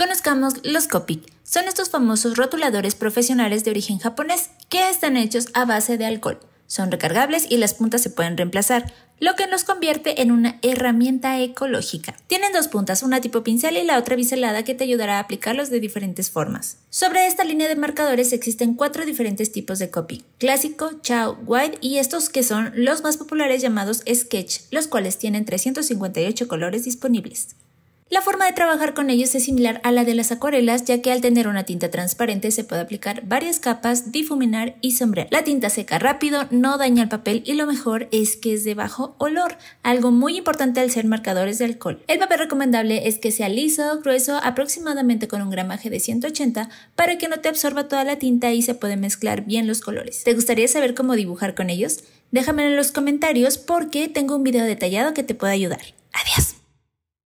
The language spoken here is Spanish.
Conozcamos los Copic. Son estos famosos rotuladores profesionales de origen japonés que están hechos a base de alcohol. Son recargables y las puntas se pueden reemplazar, lo que nos convierte en una herramienta ecológica. Tienen dos puntas, una tipo pincel y la otra biselada que te ayudará a aplicarlos de diferentes formas. Sobre esta línea de marcadores existen cuatro diferentes tipos de Copic, clásico, chao, white y estos que son los más populares llamados sketch, los cuales tienen 358 colores disponibles. La forma de trabajar con ellos es similar a la de las acuarelas, ya que al tener una tinta transparente se puede aplicar varias capas, difuminar y sombrear. La tinta seca rápido, no daña el papel y lo mejor es que es de bajo olor, algo muy importante al ser marcadores de alcohol. El papel recomendable es que sea liso, grueso, aproximadamente con un gramaje de 180 para que no te absorba toda la tinta y se puede mezclar bien los colores. ¿Te gustaría saber cómo dibujar con ellos? Déjamelo en los comentarios porque tengo un video detallado que te puede ayudar.